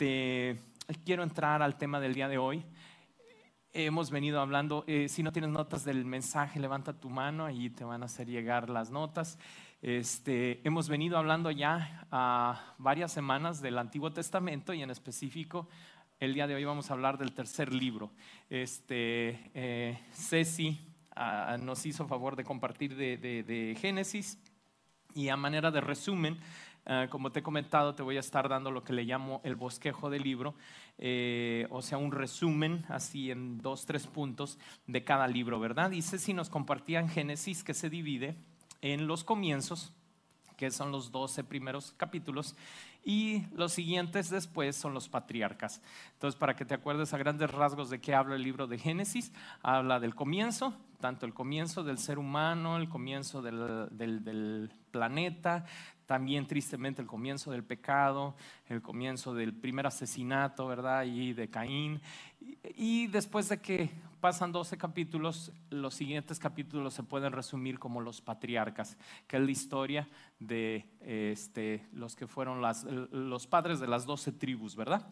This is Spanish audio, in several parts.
Este, quiero entrar al tema del día de hoy. Hemos venido hablando, eh, si no tienes notas del mensaje, levanta tu mano Ahí te van a hacer llegar las notas. Este, hemos venido hablando ya a ah, varias semanas del Antiguo Testamento y en específico el día de hoy vamos a hablar del tercer libro. Este, eh, Ceci ah, nos hizo favor de compartir de, de Génesis y a manera de resumen, Ah, como te he comentado, te voy a estar dando lo que le llamo el bosquejo del libro, eh, o sea, un resumen así en dos, tres puntos de cada libro, ¿verdad? Dice si nos compartían Génesis que se divide en los comienzos, que son los 12 primeros capítulos, y los siguientes después son los patriarcas. Entonces, para que te acuerdes a grandes rasgos de qué habla el libro de Génesis, habla del comienzo, tanto el comienzo del ser humano, el comienzo del, del planeta, también tristemente el comienzo del pecado, el comienzo del primer asesinato, ¿verdad? Y de Caín. Y, después de que pasan 12 capítulos, los siguientes capítulos se pueden resumir como los patriarcas, que es la historia de este, los que fueron las, los padres de las 12 tribus, ¿verdad?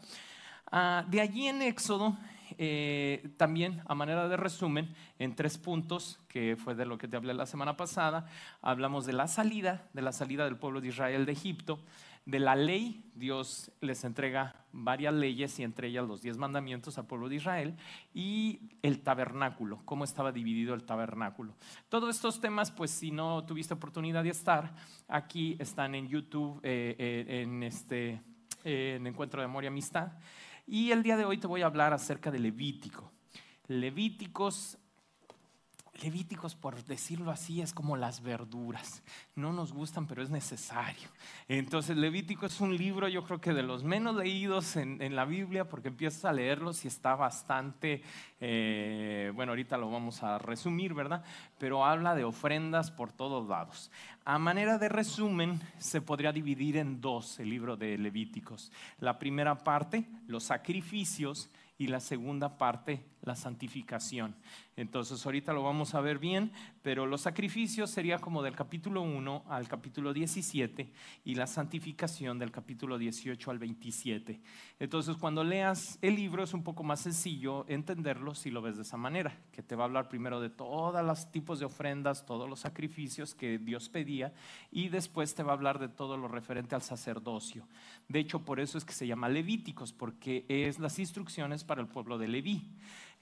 Ah, de allí en Éxodo, eh, también a manera de resumen, en tres puntos, que fue de lo que te hablé la semana pasada, hablamos de la salida, de la salida del pueblo de Israel de Egipto, de la ley, Dios les entrega varias leyes y entre ellas los diez mandamientos al pueblo de Israel y el tabernáculo, cómo estaba dividido el tabernáculo. Todos estos temas, pues si no tuviste oportunidad de estar, aquí están en YouTube, eh, eh, en este en Encuentro de Amor y Amistad. Y el día de hoy te voy a hablar acerca de Levítico. Levíticos Levíticos, por decirlo así, es como las verduras. No nos gustan, pero es necesario. Entonces, Levítico es un libro, yo creo que de los menos leídos en, la Biblia, porque empiezas a leerlo y está bastante, eh, bueno, ahorita lo vamos a resumir, ¿verdad? Pero habla de ofrendas por todos lados. A manera de resumen, se podría dividir en dos el libro de Levíticos. La primera parte, los sacrificios, y la segunda parte, la santificación. Entonces ahorita lo vamos a ver bien, pero los sacrificios sería como del capítulo 1 al capítulo 17 y la santificación del capítulo 18 al 27. Entonces cuando leas el libro es un poco más sencillo entenderlo si lo ves de esa manera, que te va a hablar primero de todos los tipos de ofrendas, todos los sacrificios que Dios pedía y después te va a hablar de todo lo referente al sacerdocio. De hecho, por eso es que se llama Levíticos, porque es las instrucciones para el pueblo de Leví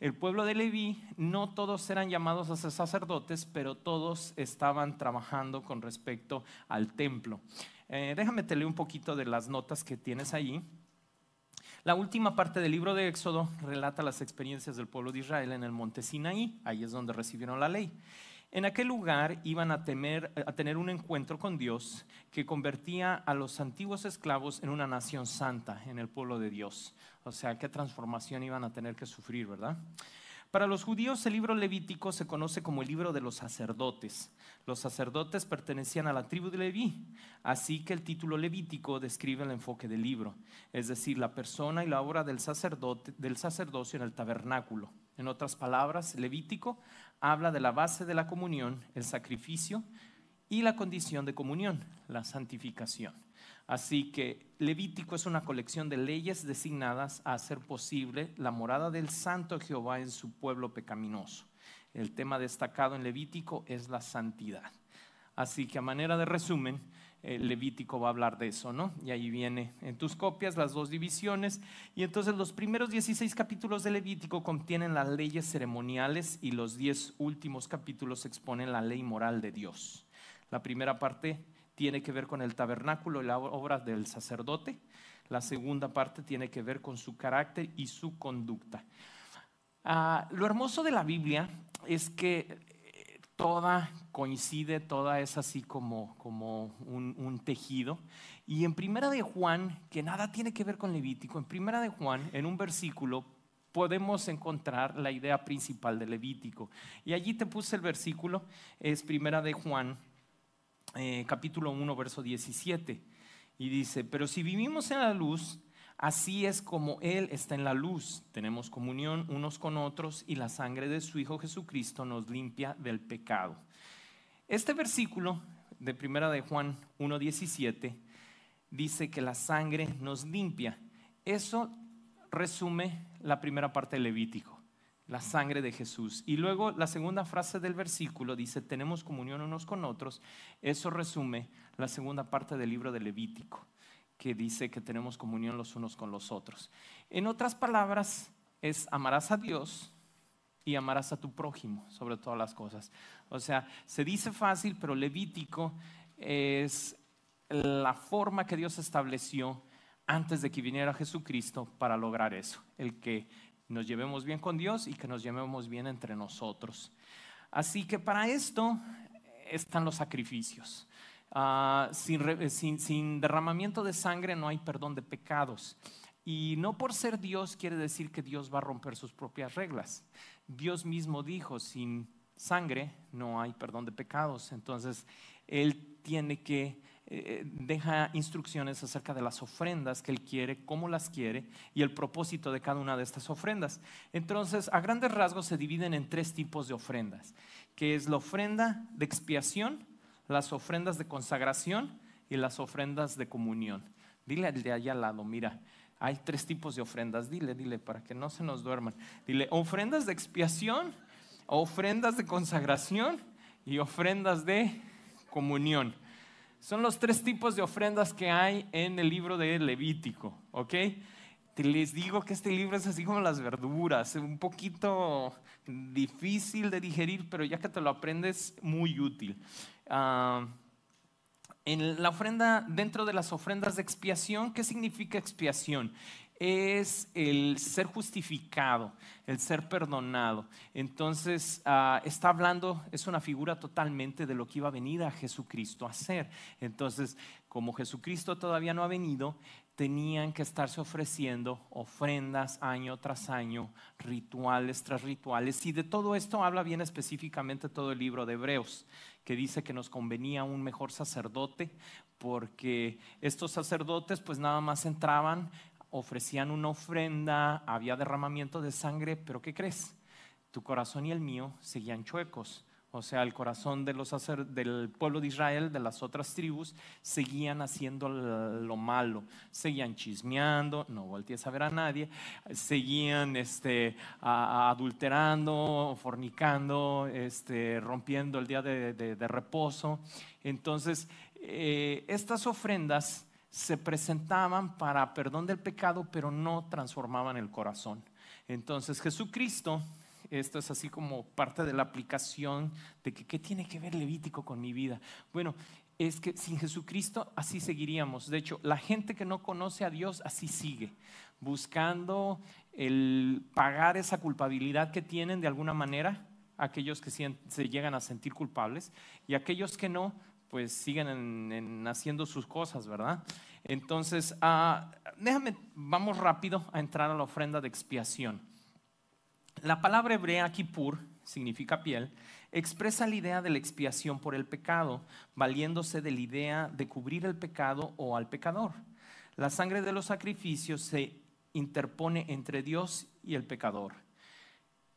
el pueblo de Leví, no todos eran llamados a ser sacerdotes, pero todos estaban trabajando con respecto al templo. Eh, déjame te leer un poquito de las notas que tienes allí. La última parte del libro de Éxodo relata las experiencias del pueblo de Israel en el monte Sinaí, ahí es donde recibieron la ley. En aquel lugar iban a, tener un encuentro con Dios que convertía a los antiguos esclavos en una nación santa, en el pueblo de Dios. O sea, qué transformación iban a tener que sufrir, ¿verdad? Para los judíos el libro levítico se conoce como el libro de los sacerdotes. Los sacerdotes pertenecían a la tribu de Leví, así que el título levítico describe el enfoque del libro, es decir, la persona y la obra del, sacerdote, del sacerdocio en el tabernáculo. En otras palabras, levítico habla de la base de la comunión, el sacrificio y la condición de comunión, la santificación. Así que Levítico es una colección de leyes designadas a hacer posible la morada del santo Jehová en su pueblo pecaminoso. El tema destacado en Levítico es la santidad. Así que a manera de resumen, eh, Levítico va a hablar de eso, ¿no? Y ahí viene en tus copias las dos divisiones. Y entonces los primeros 16 capítulos de Levítico contienen las leyes ceremoniales y los 10 últimos capítulos exponen la ley moral de Dios. La primera parte tiene que ver con el tabernáculo y la obra del sacerdote. La segunda parte tiene que ver con su carácter y su conducta. Ah, lo hermoso de la Biblia es que toda coincide, toda es así como, como un, tejido. Y en Primera de Juan, que nada tiene que ver con Levítico, en Primera de Juan, en un versículo, podemos encontrar la idea principal de Levítico. Y allí te puse el versículo, es Primera de Juan, eh, capítulo 1, verso 17. Y dice, pero si vivimos en la luz, Así es como Él está en la luz. Tenemos comunión unos con otros y la sangre de su Hijo Jesucristo nos limpia del pecado. Este versículo de Primera de Juan 1.17 dice que la sangre nos limpia. Eso resume la primera parte del Levítico, la sangre de Jesús. Y luego la segunda frase del versículo dice, tenemos comunión unos con otros. Eso resume la segunda parte del libro de Levítico que dice que tenemos comunión los unos con los otros. En otras palabras, es amarás a Dios y amarás a tu prójimo sobre todas las cosas. O sea, se dice fácil, pero Levítico es la forma que Dios estableció antes de que viniera Jesucristo para lograr eso, el que nos llevemos bien con Dios y que nos llevemos bien entre nosotros. Así que para esto están los sacrificios. Ah, eh, sin, derramamiento de sangre no hay perdón de pecados. Y no por ser Dios quiere decir que Dios va a romper sus propias reglas. Dios mismo dijo, sin sangre no hay perdón de pecados. Entonces, Él tiene que, eh, eh, deja instrucciones acerca de las ofrendas que Él quiere, cómo las quiere y el propósito de cada una de estas ofrendas. Entonces, a grandes rasgos se dividen en tres tipos de ofrendas, que es la ofrenda de expiación, las ofrendas de consagración y las ofrendas de comunión. Dile al de allá al lado, mira, hay tres tipos de ofrendas. Dile, dile, para que no se nos duerman. Dile, ofrendas de expiación, ofrendas de consagración y ofrendas de comunión. Son los tres tipos de ofrendas que hay en el libro de Levítico, ¿ok? les digo que este libro es así como las verduras, un poquito difícil de digerir, pero ya que te lo aprendes, muy útil en la ofrenda, dentro de las ofrendas de expiación, ¿qué significa expiación? Es el ser justificado, el ser perdonado. Entonces, ah, está hablando, es una figura totalmente de lo que iba a venir a Jesucristo a hacer. Entonces, como Jesucristo todavía no ha venido, tenían que estarse ofreciendo ofrendas año tras año, rituales tras rituales. Y de todo esto habla bien específicamente todo el libro de Hebreos, que dice que nos convenía un mejor sacerdote, porque estos sacerdotes pues nada más entraban, ofrecían una ofrenda, había derramamiento de sangre, pero ¿qué crees? Tu corazón y el mío seguían chuecos o sea, el corazón de los del pueblo de Israel, de las otras tribus, seguían haciendo lo malo, seguían chismeando, no voltees a ver a nadie, seguían este, adulterando, fornicando, este, rompiendo el día de, reposo. Entonces, eh, estas ofrendas se presentaban para perdón del pecado, pero no transformaban el corazón. Entonces, Jesucristo esto es así como parte de la aplicación de que qué tiene que ver Levítico con mi vida. Bueno, es que sin Jesucristo así seguiríamos. De hecho, la gente que no conoce a Dios así sigue, buscando el pagar esa culpabilidad que tienen de alguna manera, aquellos que se llegan a sentir culpables y aquellos que no, pues siguen haciendo sus cosas, ¿verdad? Entonces, ah, déjame, vamos rápido a entrar a la ofrenda de expiación. La palabra hebrea kipur significa piel, expresa la idea de la expiación por el pecado, valiéndose de la idea de cubrir el pecado o al pecador. La sangre de los sacrificios se interpone entre Dios y el pecador.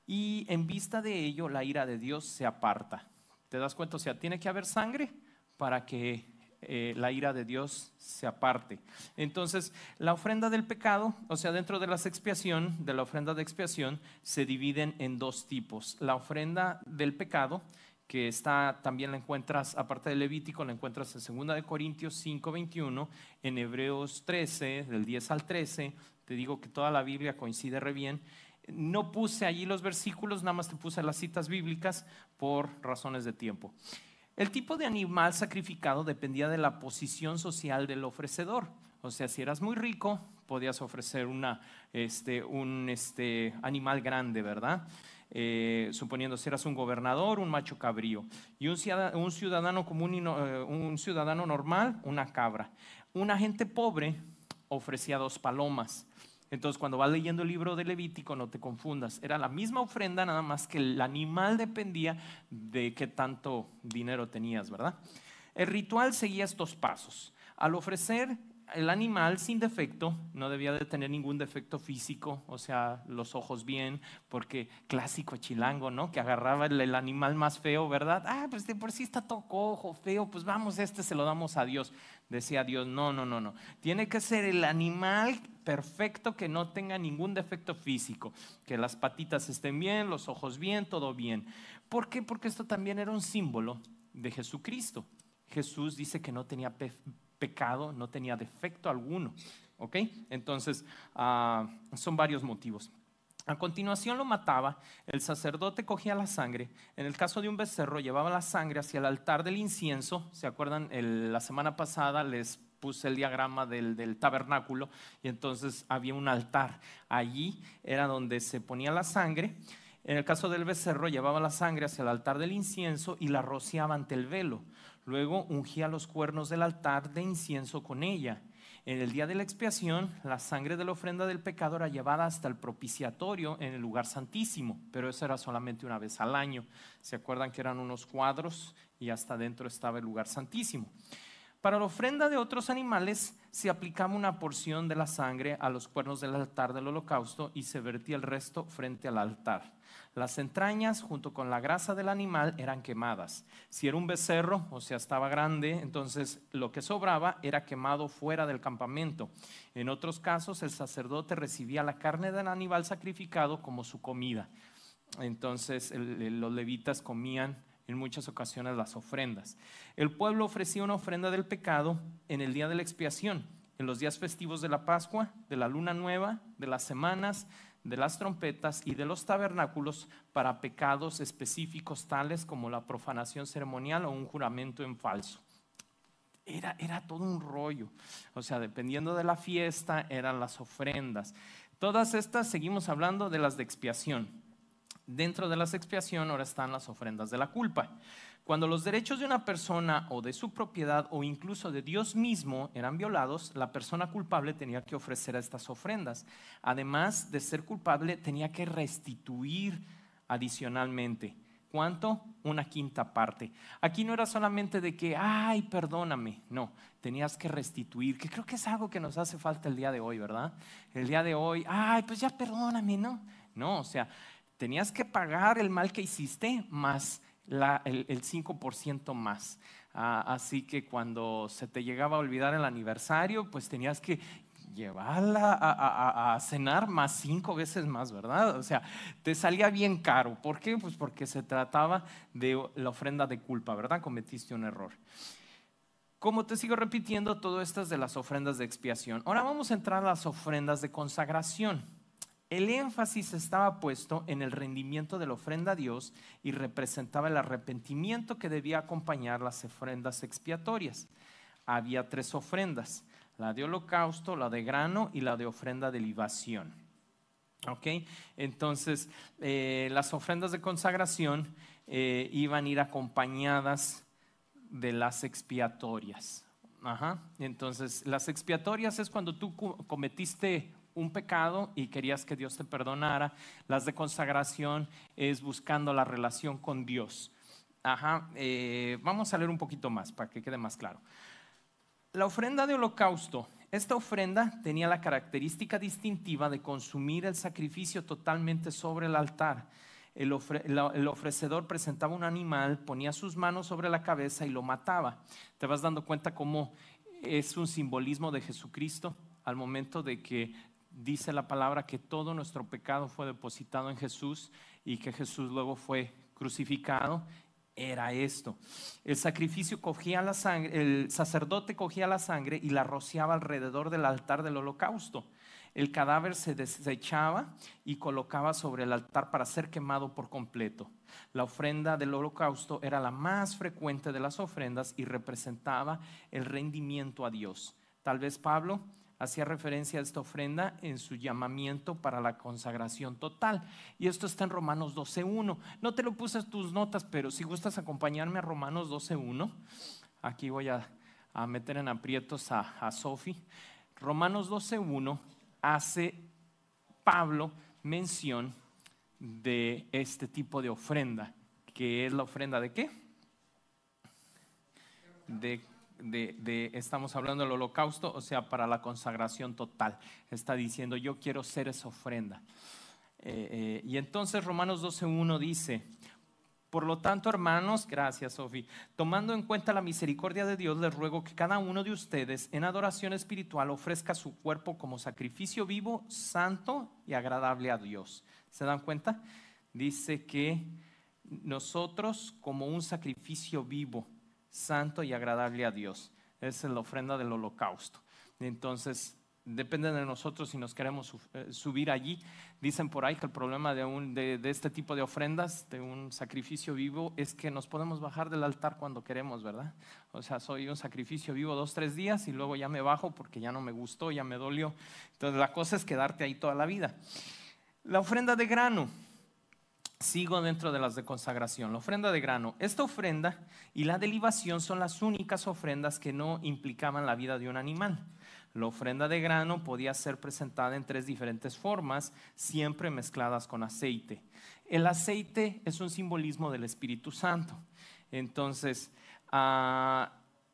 Y en vista de ello, la ira de Dios se aparta. ¿Te das cuenta? O sea, tiene que haber sangre para que eh, la ira de Dios se aparte. Entonces, la ofrenda del pecado, o sea, dentro de la expiación, de la ofrenda de expiación, se dividen en dos tipos. La ofrenda del pecado, que está también la encuentras, aparte del Levítico, la encuentras en 2 de Corintios 5, 21, en Hebreos 13, del 10 al 13. Te digo que toda la Biblia coincide re bien. No puse allí los versículos, nada más te puse las citas bíblicas por razones de tiempo. El tipo de animal sacrificado dependía de la posición social del ofrecedor. O sea, si eras muy rico, podías ofrecer una, este, un este, animal grande, ¿verdad? Eh, suponiendo si eras un gobernador, un macho cabrío, y un ciudadano, común, eh, un ciudadano normal, una cabra. Un agente pobre ofrecía dos palomas. Entonces, cuando vas leyendo el libro de Levítico, no te confundas. Era la misma ofrenda, nada más que el animal dependía de qué tanto dinero tenías, ¿verdad? El ritual seguía estos pasos. Al ofrecer el animal sin defecto, no debía de tener ningún defecto físico, o sea, los ojos bien, porque clásico chilango, ¿no? Que agarraba el, animal más feo, ¿verdad? Ah, pues de por sí está todo cojo, feo, pues vamos, este se lo damos a Dios. Decía Dios, no, no, no, no. Tiene que ser el animal perfecto, que no tenga ningún defecto físico, que las patitas estén bien, los ojos bien, todo bien. ¿Por qué? Porque esto también era un símbolo de Jesucristo. Jesús dice que no tenía pecado, no tenía defecto alguno. ¿Ok? Entonces, ah, son varios motivos. A continuación lo mataba, el sacerdote cogía la sangre, en el caso de un becerro llevaba la sangre hacia el altar del incienso, ¿se acuerdan? la semana pasada les puse el diagrama del, tabernáculo y entonces había un altar. Allí era donde se ponía la sangre. En el caso del becerro llevaba la sangre hacia el altar del incienso y la rociaba ante el velo. Luego ungía los cuernos del altar de incienso con ella. En el día de la expiación, la sangre de la ofrenda del pecado era llevada hasta el propiciatorio en el lugar santísimo, pero eso era solamente una vez al año. ¿Se acuerdan que eran unos cuadros y hasta dentro estaba el lugar santísimo? Para la ofrenda de otros animales se aplicaba una porción de la sangre a los cuernos del altar del holocausto y se vertía el resto frente al altar. Las entrañas junto con la grasa del animal eran quemadas. Si era un becerro, o sea, estaba grande, entonces lo que sobraba era quemado fuera del campamento. En otros casos, el sacerdote recibía la carne del animal sacrificado como su comida. Entonces los levitas comían en muchas ocasiones las ofrendas. El pueblo ofrecía una ofrenda del pecado en el día de la expiación, en los días festivos de la Pascua, de la Luna Nueva, de las semanas, de las trompetas y de los tabernáculos para pecados específicos tales como la profanación ceremonial o un juramento en falso. Era, era todo un rollo. O sea, dependiendo de la fiesta, eran las ofrendas. Todas estas seguimos hablando de las de expiación. Dentro de las expiación ahora están las ofrendas de la culpa. Cuando los derechos de una persona o de su propiedad o incluso de Dios mismo eran violados, la persona culpable tenía que ofrecer estas ofrendas. Además de ser culpable, tenía que restituir adicionalmente. ¿Cuánto? Una quinta parte. Aquí no era solamente de que, ay, perdóname. No, tenías que restituir, que creo que es algo que nos hace falta el día de hoy, ¿verdad? El día de hoy, ay, pues ya perdóname, ¿no? No, o sea, tenías que pagar el mal que hiciste más el, 5% más. Ah, así que cuando se te llegaba a olvidar el aniversario, pues tenías que llevarla a, a, cenar más cinco veces más, ¿verdad? O sea, te salía bien caro. ¿Por qué? Pues porque se trataba de la ofrenda de culpa, ¿verdad? Cometiste un error. Como te sigo repitiendo, todo estas de las ofrendas de expiación. Ahora vamos a entrar a las ofrendas de consagración. El énfasis estaba puesto en el rendimiento de la ofrenda a Dios y representaba el arrepentimiento que debía acompañar las ofrendas expiatorias. Había tres ofrendas, la de holocausto, la de grano y la de ofrenda de libación. ¿Ok? Entonces, eh, las ofrendas de consagración eh, iban a ir acompañadas de las expiatorias. Ajá. Entonces, las expiatorias es cuando tú cometiste un pecado y querías que Dios te perdonara. Las de consagración es buscando la relación con Dios. Ajá, eh, vamos a leer un poquito más para que quede más claro. La ofrenda de holocausto. Esta ofrenda tenía la característica distintiva de consumir el sacrificio totalmente sobre el altar. El, el, ofrecedor presentaba un animal, ponía sus manos sobre la cabeza y lo mataba. Te vas dando cuenta cómo es un simbolismo de Jesucristo al momento de que dice la palabra que todo nuestro pecado fue depositado en Jesús y que Jesús luego fue crucificado. Era esto. El sacrificio cogía la sangre, el sacerdote cogía la sangre y la rociaba alrededor del altar del holocausto. El cadáver se desechaba y colocaba sobre el altar para ser quemado por completo. La ofrenda del holocausto era la más frecuente de las ofrendas y representaba el rendimiento a Dios. Tal vez Pablo hacía referencia a esta ofrenda en su llamamiento para la consagración total. Y esto está en Romanos 12.1. No te lo puse en tus notas, pero si gustas acompañarme a Romanos 12.1, aquí voy a, meter en aprietos a, a Sofi. Romanos 12.1 hace Pablo mención de este tipo de ofrenda, que es la ofrenda de qué? De de, estamos hablando del holocausto, o sea, para la consagración total. Está diciendo, yo quiero ser esa ofrenda. Eh, eh, y entonces Romanos 12.1 dice, por lo tanto, hermanos, gracias, Sofi, tomando en cuenta la misericordia de Dios, les ruego que cada uno de ustedes en adoración espiritual ofrezca su cuerpo como sacrificio vivo, santo y agradable a Dios. ¿Se dan cuenta? Dice que nosotros como un sacrificio vivo, santo y agradable a Dios. Es la ofrenda del holocausto. Entonces, depende de nosotros si nos queremos eh, subir allí. Dicen por ahí que el problema de, un, de, de, este tipo de ofrendas, de un sacrificio vivo, es que nos podemos bajar del altar cuando queremos, ¿verdad? O sea, soy un sacrificio vivo dos, tres días y luego ya me bajo porque ya no me gustó, ya me dolió. Entonces la cosa es quedarte ahí toda la vida. La ofrenda de grano. Sigo dentro de las de consagración. La ofrenda de grano. Esta ofrenda y la de libación son las únicas ofrendas que no implicaban la vida de un animal. La ofrenda de grano podía ser presentada en tres diferentes formas, siempre mezcladas con aceite. El aceite es un simbolismo del Espíritu Santo. Entonces, ah,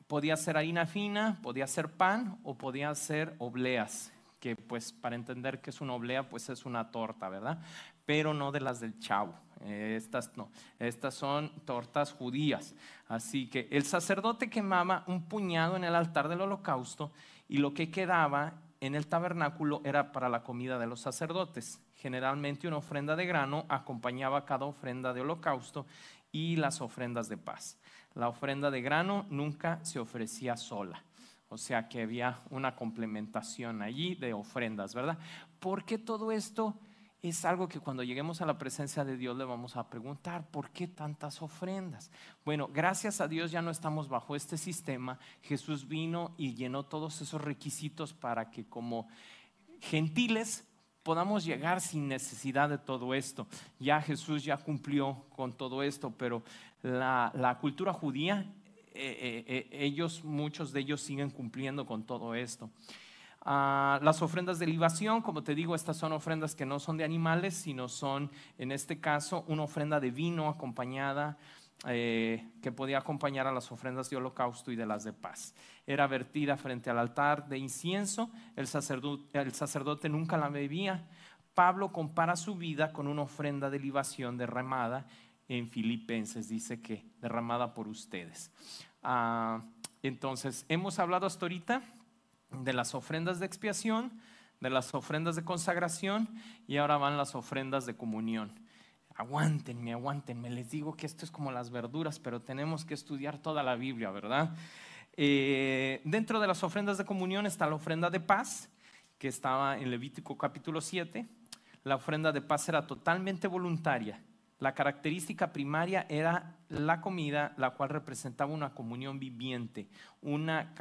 podía ser harina fina, podía ser pan o podía ser obleas, que pues para entender que es una oblea, pues es una torta, ¿verdad? pero no de las del chavo. estas no, estas son tortas judías. Así que el sacerdote quemaba un puñado en el altar del holocausto y lo que quedaba en el tabernáculo era para la comida de los sacerdotes. Generalmente una ofrenda de grano acompañaba cada ofrenda de holocausto y las ofrendas de paz. La ofrenda de grano nunca se ofrecía sola. O sea que había una complementación allí de ofrendas, ¿verdad? ¿Por qué todo esto? es algo que cuando lleguemos a la presencia de Dios le vamos a preguntar, ¿por qué tantas ofrendas? Bueno, gracias a Dios ya no estamos bajo este sistema. Jesús vino y llenó todos esos requisitos para que como gentiles podamos llegar sin necesidad de todo esto. Ya Jesús ya cumplió con todo esto, pero la, cultura judía, eh, eh, eh, ellos, muchos de ellos siguen cumpliendo con todo esto las ofrendas de libación, como te digo, estas son ofrendas que no son de animales, sino son, en este caso, una ofrenda de vino acompañada, eh, que podía acompañar a las ofrendas de holocausto y de las de paz. Era vertida frente al altar de incienso, el sacerdote, nunca la bebía. Pablo compara su vida con una ofrenda de libación derramada en Filipenses, dice que derramada por ustedes. Ah, entonces, hemos hablado hasta ahorita de las ofrendas de expiación, de las ofrendas de consagración y ahora van las ofrendas de comunión. Aguántenme, aguántenme. Les digo que esto es como las verduras, pero tenemos que estudiar toda la Biblia, ¿verdad? Eh, dentro de las ofrendas de comunión está la ofrenda de paz, que estaba en Levítico capítulo 7. La ofrenda de paz era totalmente voluntaria la característica primaria era la comida, la cual representaba una comunión viviente, una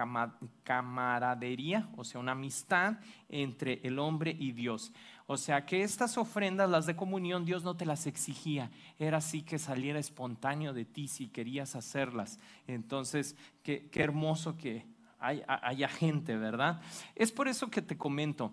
camaradería, o sea, una amistad entre el hombre y Dios. O sea que estas ofrendas, las de comunión, Dios no te las exigía, era así que saliera espontáneo de ti si querías hacerlas. Entonces, qué, hermoso que haya, gente, ¿verdad? Es por eso que te comento,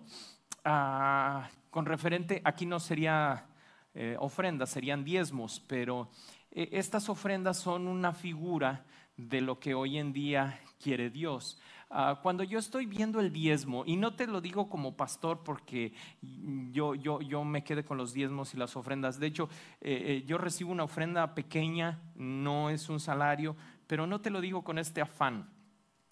ah, con referente, aquí no sería eh, ofrendas, serían diezmos, pero eh, estas ofrendas son una figura de lo que hoy en día quiere Dios. Ah, cuando yo estoy viendo el diezmo, y no te lo digo como pastor porque yo, yo, yo me quedé con los diezmos y las ofrendas, de hecho eh, yo recibo una ofrenda pequeña, no es un salario, pero no te lo digo con este afán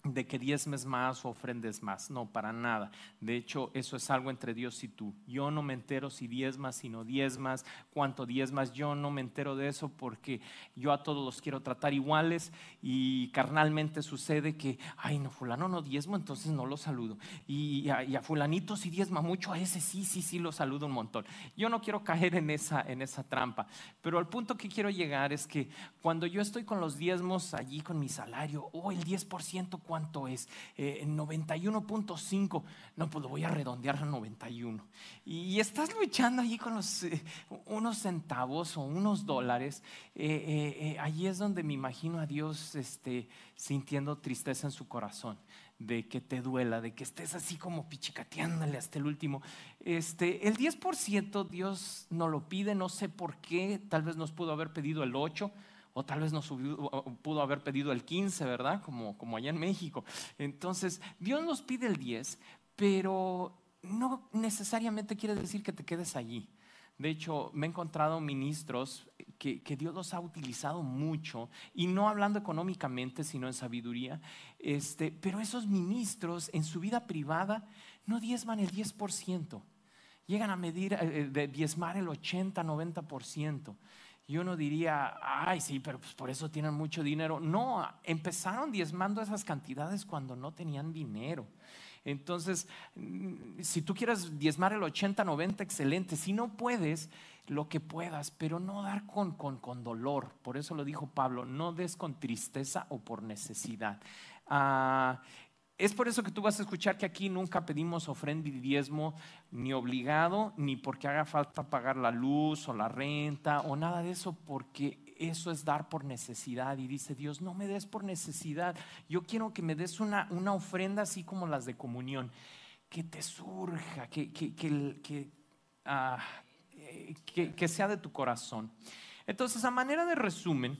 de que diezmes más o ofrendes más. No, para nada. De hecho, eso es algo entre Dios y tú. Yo no me entero si diezmas, si no diezmas, cuánto diezmas. Yo no me entero de eso porque yo a todos los quiero tratar iguales y carnalmente sucede que, ay, no, fulano no diezmo, entonces no lo saludo. Y a, y fulanito si diezma mucho, a ese sí, sí, sí lo saludo un montón. Yo no quiero caer en esa, en esa trampa. Pero al punto que quiero llegar es que cuando yo estoy con los diezmos allí con mi salario, o oh, el 10%, cuánto es, eh, 91.5, no, pues lo voy a redondear a 91. Y, estás luchando allí con los, eh, unos centavos o unos dólares, eh, eh, eh allí es donde me imagino a Dios este, sintiendo tristeza en su corazón de que te duela, de que estés así como pichicateándole hasta el último. Este, el 10% Dios no lo pide, no sé por qué, tal vez nos pudo haber pedido el 8%, o tal vez no pudo haber pedido el 15, ¿verdad? Como, como allá en México. Entonces, Dios nos pide el 10, pero no necesariamente quiere decir que te quedes allí. De hecho, me he encontrado ministros que, Dios los ha utilizado mucho, y no hablando económicamente, sino en sabiduría, este, pero esos ministros en su vida privada no diezman el 10%, llegan a medir, eh, eh, de diezmar el 80, 90%. Y uno diría, ay, sí, pero pues por eso tienen mucho dinero. No, empezaron diezmando esas cantidades cuando no tenían dinero. Entonces, mm, si tú quieres diezmar el 80, 90, excelente. Si no puedes, lo que puedas, pero no dar con, con, con dolor. Por eso lo dijo Pablo, no des con tristeza o por necesidad. Ah, es por eso que tú vas a escuchar que aquí nunca pedimos ofrenda y diezmo ni obligado, ni porque haga falta pagar la luz o la renta o nada de eso, porque eso es dar por necesidad. Y dice Dios, no me des por necesidad, yo quiero que me des una, una ofrenda así como las de comunión, que te surja, que, que, que, ah, eh, que sea de tu corazón. Entonces, a manera de resumen,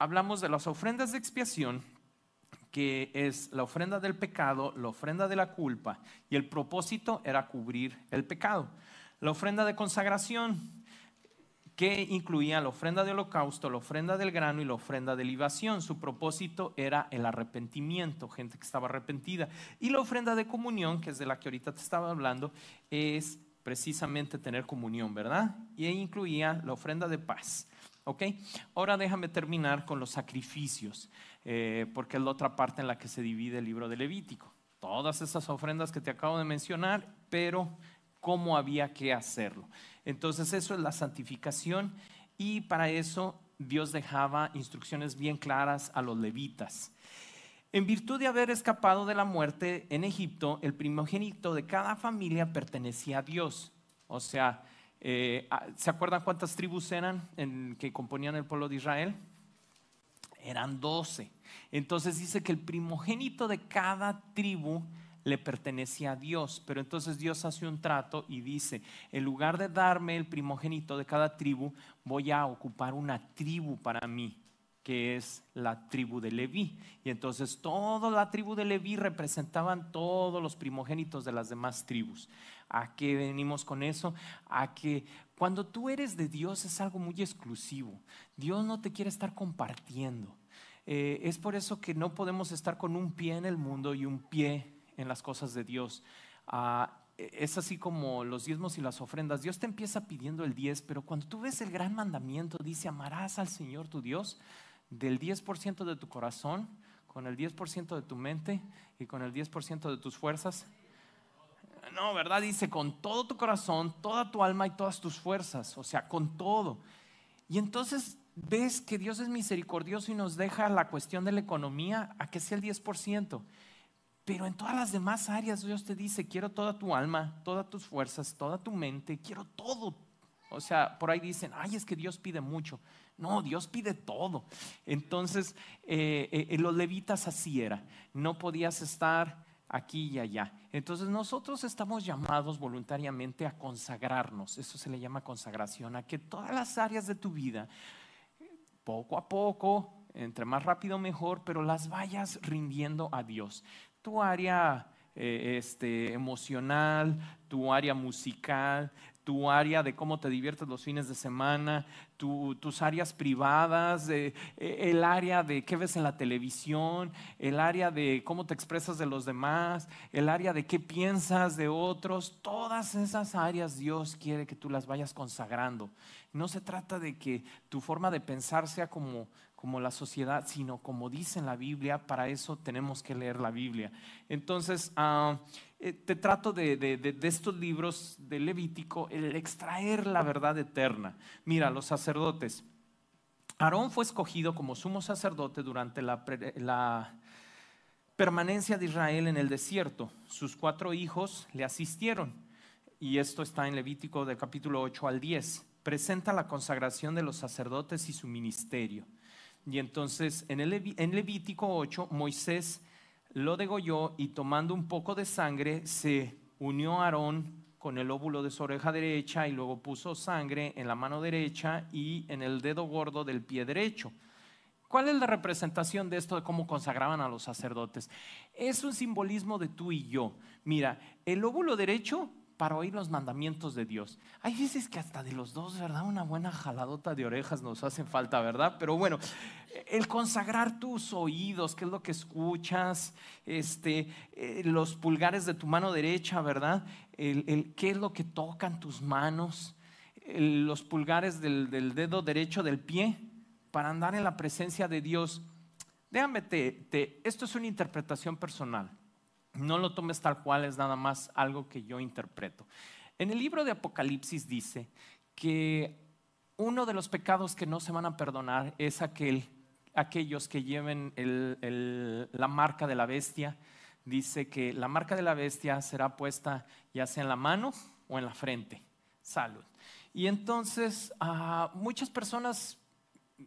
hablamos de las ofrendas de expiación que es la ofrenda del pecado, la ofrenda de la culpa, y el propósito era cubrir el pecado. La ofrenda de consagración, que incluía la ofrenda de holocausto, la ofrenda del grano y la ofrenda de libación. Su propósito era el arrepentimiento, gente que estaba arrepentida. Y la ofrenda de comunión, que es de la que ahorita te estaba hablando, es precisamente tener comunión, ¿verdad? Y incluía la ofrenda de paz. ¿Ok? Ahora déjame terminar con los sacrificios. Eh, porque es la otra parte en la que se divide el libro de Levítico. Todas esas ofrendas que te acabo de mencionar, pero cómo había que hacerlo. Entonces eso es la santificación y para eso Dios dejaba instrucciones bien claras a los levitas. En virtud de haber escapado de la muerte en Egipto, el primogénito de cada familia pertenecía a Dios. O sea, eh, ah, ¿se acuerdan cuántas tribus eran en que componían el pueblo de Israel? Eran doce. Entonces dice que el primogénito de cada tribu le pertenecía a Dios, pero entonces Dios hace un trato y dice, en lugar de darme el primogénito de cada tribu, voy a ocupar una tribu para mí, que es la tribu de Leví. Y entonces toda la tribu de Leví representaban todos los primogénitos de las demás tribus. ¿A qué venimos con eso? A que cuando tú eres de Dios es algo muy exclusivo. Dios no te quiere estar compartiendo. Eh, es por eso que no podemos estar con un pie en el mundo y un pie en las cosas de Dios. Ah, es así como los diezmos y las ofrendas. Dios te empieza pidiendo el diez, pero cuando tú ves el gran mandamiento, dice, amarás al Señor tu Dios del 10% de tu corazón, con el 10% de tu mente y con el 10% de tus fuerzas. No, ¿verdad? Dice, con todo tu corazón, toda tu alma y todas tus fuerzas, o sea, con todo. Y entonces ves que Dios es misericordioso y nos deja la cuestión de la economía a que sea el 10%. Pero en todas las demás áreas Dios te dice, quiero toda tu alma, todas tus fuerzas, toda tu mente, quiero todo. O sea, por ahí dicen, ay, es que Dios pide mucho. No, Dios pide todo. Entonces, eh, eh, eh los levitas así era. No podías estar aquí y allá. Entonces nosotros estamos llamados voluntariamente a consagrarnos, eso se le llama consagración, a que todas las áreas de tu vida poco a poco, entre más rápido mejor, pero las vayas rindiendo a Dios. Tu área eh, este, emocional, tu área musical, tu área de cómo te diviertes los fines de semana, tus áreas privadas, eh, eh, el área de qué ves en la televisión, el área de cómo te expresas de los demás, el área de qué piensas de otros, todas esas áreas Dios quiere que tú las vayas consagrando. No se trata de que tu forma de pensar sea como, como la sociedad, sino como dice en la Biblia, para eso tenemos que leer la Biblia. Entonces, ah, eh, te trato de, estos libros de Levítico, el extraer la verdad eterna. Mira, los sacerdotes. Aarón fue escogido como sumo sacerdote durante la, permanencia de Israel en el desierto. Sus cuatro hijos le asistieron. Y esto está en Levítico de capítulo 8 al 10. Presenta la consagración de los sacerdotes y su ministerio. Y entonces en, en Levítico 8 Moisés lo degolló y tomando un poco de sangre se unió a Aarón con el óvulo de su oreja derecha y luego puso sangre en la mano derecha y en el dedo gordo del pie derecho. ¿Cuál es la representación de esto de cómo consagraban a los sacerdotes? Es un simbolismo de tú y yo. Mira, el óvulo derecho para oír los mandamientos de Dios. Hay veces que hasta de los dos, ¿verdad? Una buena jaladota de orejas nos hacen falta, ¿verdad? Pero bueno, el consagrar tus oídos, qué es lo que escuchas, este, eh, los pulgares de tu mano derecha, ¿verdad? El, qué es lo que tocan tus manos, los pulgares del, dedo derecho del pie, para andar en la presencia de Dios. Déjame, te, esto es una interpretación personal no lo tomes tal cual, es nada más algo que yo interpreto. En el libro de Apocalipsis dice que uno de los pecados que no se van a perdonar es aquel, aquellos que lleven la marca de la bestia. Dice que la marca de la bestia será puesta ya sea en la mano o en la frente. Salud. Y entonces ah, muchas personas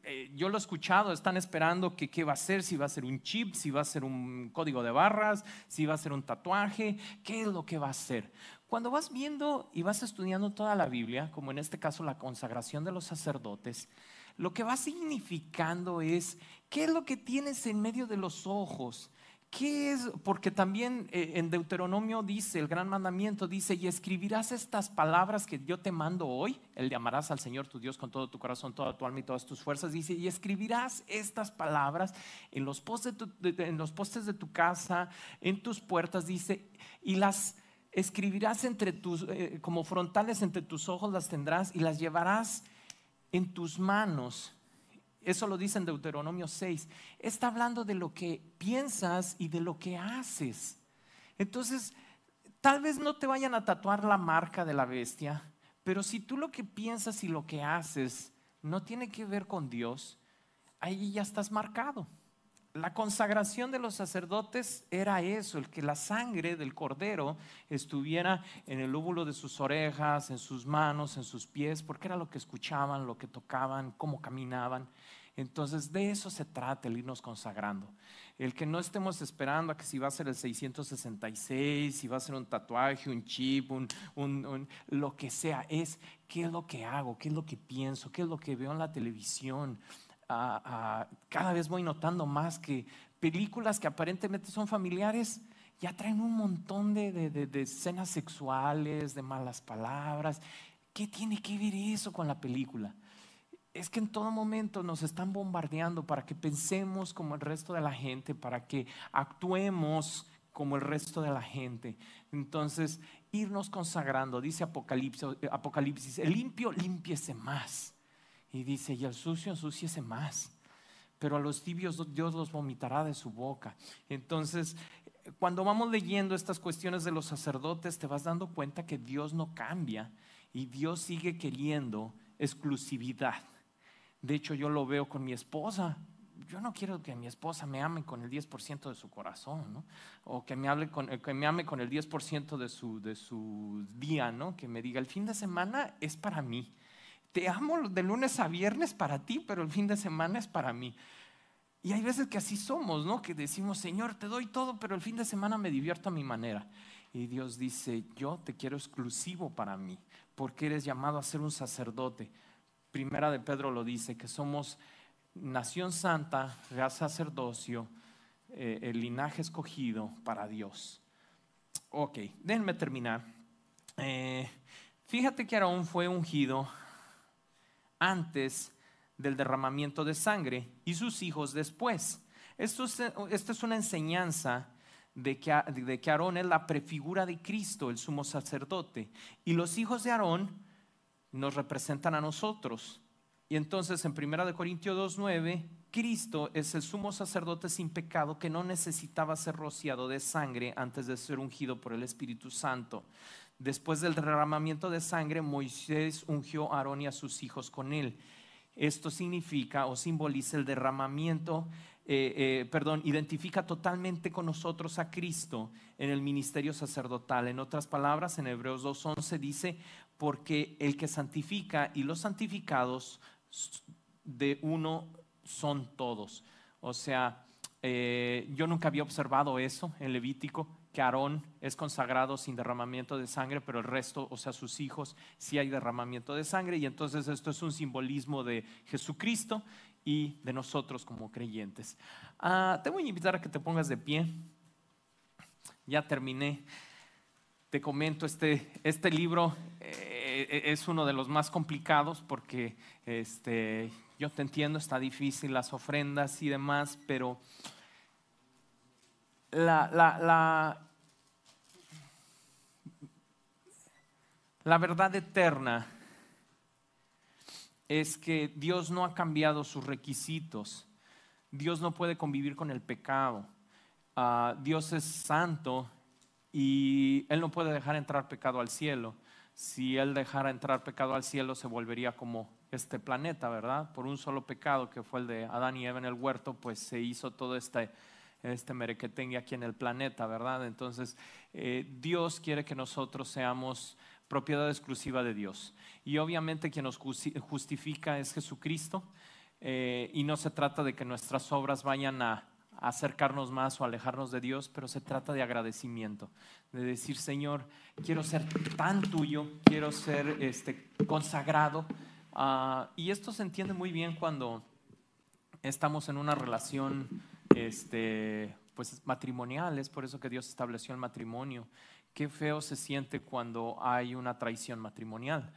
eh, yo lo he escuchado, están esperando que qué va a ser, si va a ser un chip, si va a ser un código de barras, si va a ser un tatuaje, qué es lo que va a ser. Cuando vas viendo y vas estudiando toda la Biblia, como en este caso la consagración de los sacerdotes, lo que va significando es qué es lo que tienes en medio de los ojos, ¿Qué es? Porque también eh, en Deuteronomio dice, el gran mandamiento dice, y escribirás estas palabras que yo te mando hoy, el de amarás al Señor tu Dios con todo tu corazón, toda tu alma y todas tus fuerzas, dice, y escribirás estas palabras en los postes de tu, casa, en tus puertas, dice, y las escribirás entre tus, eh, como frontales entre tus ojos las tendrás y las llevarás en tus manos eso lo dice en Deuteronomio 6. Está hablando de lo que piensas y de lo que haces. Entonces, tal vez no te vayan a tatuar la marca de la bestia, pero si tú lo que piensas y lo que haces no tiene que ver con Dios, ahí ya estás marcado. La consagración de los sacerdotes era eso, el que la sangre del cordero estuviera en el lóbulo de sus orejas, en sus manos, en sus pies, porque era lo que escuchaban, lo que tocaban, cómo caminaban. Entonces de eso se trata el irnos consagrando. El que no estemos esperando a que si va a ser el 666, si va a ser un tatuaje, un chip, un, un, lo que sea, es qué es lo que hago, qué es lo que pienso, qué es lo que veo en la televisión. Ah, ah, cada vez voy notando más que películas que aparentemente son familiares, ya traen un montón de, de, de, de, escenas sexuales, de malas palabras. ¿Qué tiene que ver eso con la película? es que en todo momento nos están bombardeando para que pensemos como el resto de la gente, para que actuemos como el resto de la gente. Entonces, irnos consagrando, dice Apocalipsis, eh, Apocalipsis el limpio limpiese más. Y dice, y el sucio ensuciese más. Pero a los tibios Dios los vomitará de su boca. Entonces, cuando vamos leyendo estas cuestiones de los sacerdotes, te vas dando cuenta que Dios no cambia y Dios sigue queriendo exclusividad. De hecho, yo lo veo con mi esposa. Yo no quiero que mi esposa me ame con el 10% de su corazón, ¿no? O que me, hable que me ame con el 10% de su, de su día, ¿no? Que me diga, el fin de semana es para mí. Te amo de lunes a viernes para ti, pero el fin de semana es para mí. Y hay veces que así somos, ¿no? Que decimos, Señor, te doy todo, pero el fin de semana me divierto a mi manera. Y Dios dice, yo te quiero exclusivo para mí, porque eres llamado a ser un sacerdote Primera de Pedro lo dice, que somos nación santa, real sacerdocio, eh, el linaje escogido para Dios. Ok, déjenme terminar. Eh, fíjate que Aarón fue ungido antes del derramamiento de sangre y sus hijos después. Esto es, es una enseñanza de que Aarón es la prefigura de Cristo, el sumo sacerdote. Y los hijos de Aarón nos representan a nosotros. Y entonces en 1 Corintios 2.9, Cristo es el sumo sacerdote sin pecado que no necesitaba ser rociado de sangre antes de ser ungido por el Espíritu Santo. Después del derramamiento de sangre, Moisés ungió a Aarón y a sus hijos con él. Esto significa o simboliza el derramamiento eh, eh, perdón, identifica totalmente con nosotros a Cristo en el ministerio sacerdotal. En otras palabras, en Hebreos 2.11 dice, porque el que santifica y los santificados de uno son todos. O sea, eh, yo nunca había observado eso en Levítico, que Aarón es consagrado sin derramamiento de sangre, pero el resto, o sea, sus hijos, sí hay derramamiento de sangre. Y entonces esto es un simbolismo de Jesucristo y de nosotros como creyentes. Ah, te voy a invitar a que te pongas de pie. Ya terminé. Te comento, este, este libro eh, eh, es uno de los más complicados porque este, yo te entiendo, está difícil las ofrendas y demás, pero la, la, la verdad eterna es que Dios no ha cambiado sus requisitos. Dios no puede convivir con el pecado. Ah, Dios es santo y Él no puede dejar entrar pecado al cielo. Si Él dejara entrar pecado al cielo, se volvería como este planeta, ¿verdad? Por un solo pecado que fue el de Adán y Eva en el huerto, pues se hizo todo este, este merequetengue aquí en el planeta, ¿verdad? Entonces, eh, Dios quiere que nosotros seamos propiedad exclusiva de Dios. Y obviamente quien nos justifica es Jesucristo eh, y no se trata de que nuestras obras vayan a acercarnos más o alejarnos de Dios, pero se trata de agradecimiento, de decir, Señor, quiero ser tan tuyo, quiero ser este, consagrado. Ah, y esto se entiende muy bien cuando estamos en una relación este, pues matrimonial, es por eso que Dios estableció el matrimonio qué feo se siente cuando hay una traición matrimonial.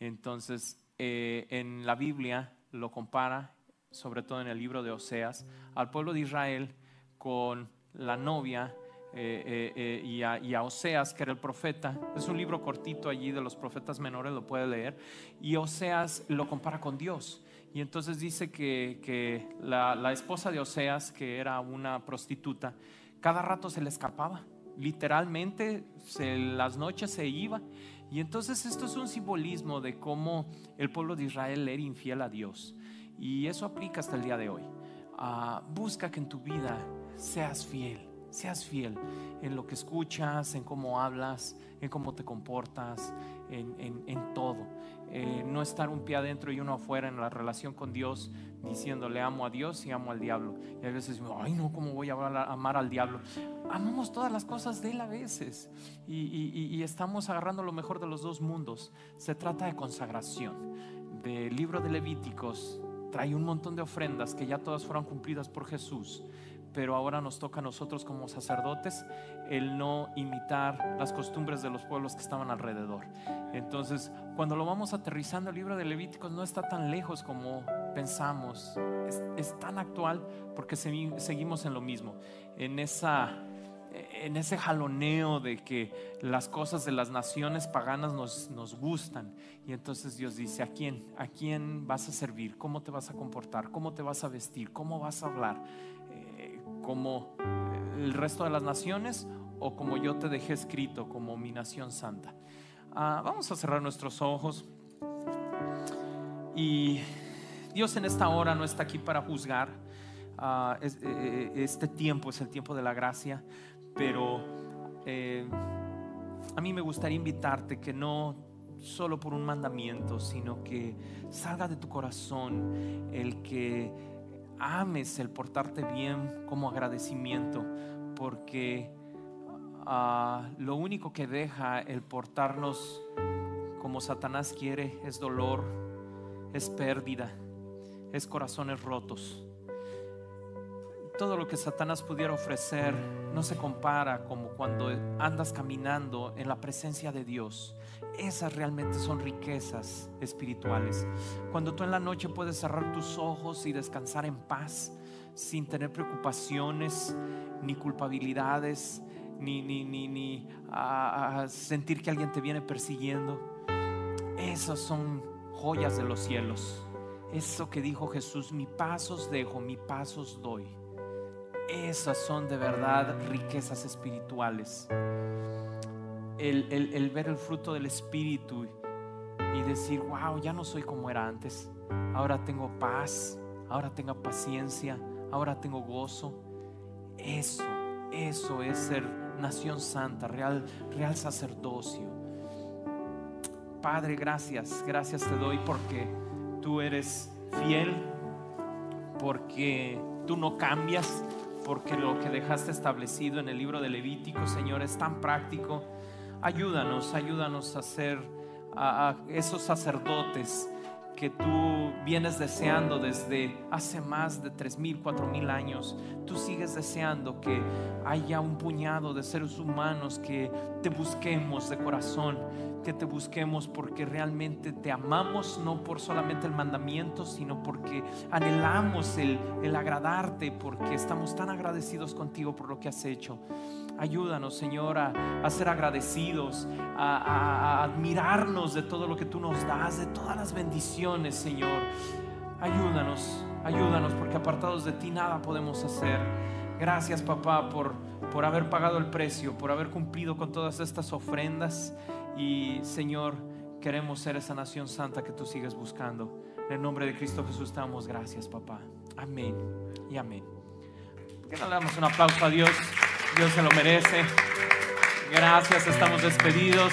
Entonces, eh, en la Biblia lo compara, sobre todo en el libro de Oseas, al pueblo de Israel con la novia eh, eh, y, a, Oseas, que era el profeta. Es un libro cortito allí de los profetas menores, lo puede leer. Y Oseas lo compara con Dios. Y entonces dice que, la esposa de Oseas, que era una prostituta, cada rato se le escapaba literalmente las noches se iba. Y entonces esto es un simbolismo de cómo el pueblo de Israel era infiel a Dios. Y eso aplica hasta el día de hoy. Ah, busca que en tu vida seas fiel, seas fiel en lo que escuchas, en cómo hablas, en cómo te comportas, en, en todo. Eh, no estar un pie adentro y uno afuera en la relación con Dios, diciéndole amo a Dios y amo al diablo. Y a veces ay no, ¿cómo voy a amar al diablo? Amamos todas las cosas de él a veces y, y estamos agarrando lo mejor de los dos mundos. Se trata de consagración. Del libro de Levíticos trae un montón de ofrendas que ya todas fueron cumplidas por Jesús pero ahora nos toca a nosotros como sacerdotes el no imitar las costumbres de los pueblos que estaban alrededor. Entonces, cuando lo vamos aterrizando, el libro de Levíticos no está tan lejos como pensamos, es, tan actual porque seguimos en lo mismo, en ese jaloneo de que las cosas de las naciones paganas nos, nos, gustan. Y entonces Dios dice, ¿a quién? ¿A quién vas a servir? ¿Cómo te vas a comportar? ¿Cómo te vas a vestir? ¿Cómo vas a hablar? como eh, el resto de las naciones o como yo te dejé escrito, como mi nación santa. Ah, vamos a cerrar nuestros ojos. Y Dios en esta hora no está aquí para juzgar. Ah, eh, eh, este tiempo es el tiempo de la gracia, pero a mí me gustaría invitarte que no solo por un mandamiento, sino que salga de tu corazón el que ames el portarte bien como agradecimiento, porque ah, lo único que deja el portarnos como Satanás quiere es dolor, es pérdida, es corazones rotos todo lo que Satanás pudiera ofrecer no se compara como cuando andas caminando en la presencia de Dios. Esas realmente son riquezas espirituales. Cuando tú en la noche puedes cerrar tus ojos y descansar en paz, sin tener preocupaciones, ni culpabilidades, ni, ni, ni, sentir que alguien te viene persiguiendo. Esas son joyas de los cielos. Eso que dijo Jesús, mi pasos dejo, mi pasos doy. Esas son de verdad riquezas espirituales. El, ver el fruto del Espíritu y decir, wow, ya no soy como era antes. Ahora tengo paz, ahora tengo paciencia, ahora tengo gozo. Eso, eso es ser nación santa, real, real sacerdocio. Padre, gracias, gracias te doy porque tú eres fiel, porque tú no cambias, porque lo que dejaste establecido en el libro de Levítico, Señor, es tan práctico. Ayúdanos, ayúdanos a ser a, esos sacerdotes que tú vienes deseando desde hace más de 3.000, 4.000 años. Tú sigues deseando que haya un puñado de seres humanos que te busquemos de corazón, que te busquemos porque realmente te amamos, no por solamente el mandamiento, sino porque anhelamos el, el agradarte, porque estamos tan agradecidos contigo por lo que has hecho. Ayúdanos, Señor, a, ser agradecidos, a, admirarnos de todo lo que tú nos das, de todas las bendiciones, Señor. Ayúdanos, ayúdanos, porque apartados de ti nada podemos hacer. Gracias, papá, por, por haber pagado el precio, por haber cumplido con todas estas ofrendas. Y, Señor, queremos ser esa nación santa que tú sigues buscando. En el nombre de Cristo Jesús damos gracias, papá. Amén y amén. le damos un aplauso a Dios? Dios se lo merece. Gracias, estamos despedidos.